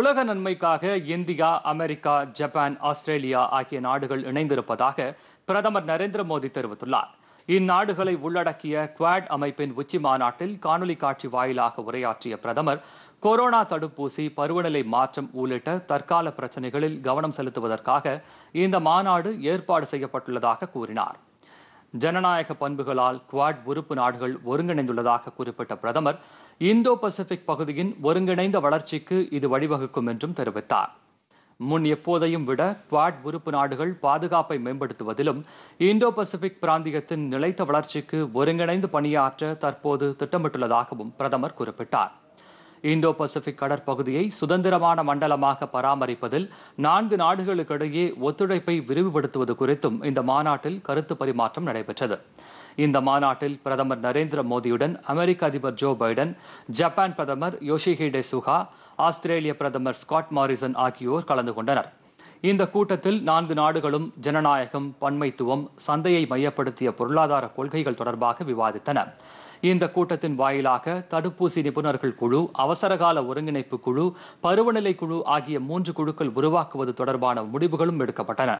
உலக நன்மைக்காக India America Japan Australia ஆகிய நாடுகள் இணைந்திருப்பதாக பிரதமர் நரேந்திர மோடி தெரிவித்துள்ளார் இந்நாடுகளை உள்ளடக்கிய குவாட் அமைப்பின் உச்சி மாநாட்டில் காணொலி காட்சி வாயிலாக உரையாற்றிய பிரதமர் கொரோனா தடுப்பூசி பருவநிலை மாற்றம் உள்ளிட்ட தற்கால பிரச்சினைகளில் கவனம் செலுத்துவதற்காக இந்த மாநாடு ஏற்பாடு செய்யப்பட்டுள்ளதாக கூறினார் ஜனநாயக பண்புகளால் குவாட் உறுப்பு நாடுகள் ஒருங்கிணைந்துள்ளதாக குறிப்பிட்ட பிரதமர் இந்தோ பசிபிக் பகுதியின் ஒருங்கிணைந்த வளர்ச்சிக்கு இது வழிவகுக்கும் என்றும் தெரிவித்தார் முன் எப்போதையும் விட குவாட் உறுப்பு நாடுகள் பாதுகாப்பை மேம்படுத்துவதிலும் இந்தோ பசிபிக் பிராந்தியத்தின் நிலைத்த வளர்ச்சிக்கு ஒருங்கிணைந்து பணியாற்ற தற்போது திட்டமிட்டுள்ளதாகவும் பிரதமர் குறிப்பிட்டார் இந்தோ பசிபிக் கடற்பகுதியை சுதந்திரமான மண்டலமாக பராமரிப்பதில் நான்கு நாடுகளுக்கிடையே ஒத்துழைப்பை விரிவுபடுத்துவது குறித்தும் இந்த மாநாட்டில் கருத்து பரிமாற்றம் நடைபெற்றது இந்த மாநாட்டில் பிரதமர் நரேந்திர மோடியுடன் அமெரிக்க அதிபர் ஜோ பைடன் ஜப்பான் பிரதமர் யோஷிஹிடே சுகா ஆஸ்திரேலிய பிரதமர் ஸ்காட் மாரிசன் ஆகியோர் கலந்து கொண்டனர் இந்த கூட்டத்தில் நான்கு நாடுகளும் ஜனநாயகம் பன்மைத்துவம் சந்தையை மையப்படுத்திய பொருளாதார கொள்கைகள் தொடர்பாக விவாதித்தன இந்த கூட்டத்தின் வாயிலாக தடுப்பூசி நிபுணர்கள் குழு அவசரகால ஒருங்கிணைப்பு குழு பருவநிலை குழு ஆகிய மூன்று குழுக்கள் உருவாக்குவது தொடர்பான முடிவுகளும் எடுக்கப்பட்டன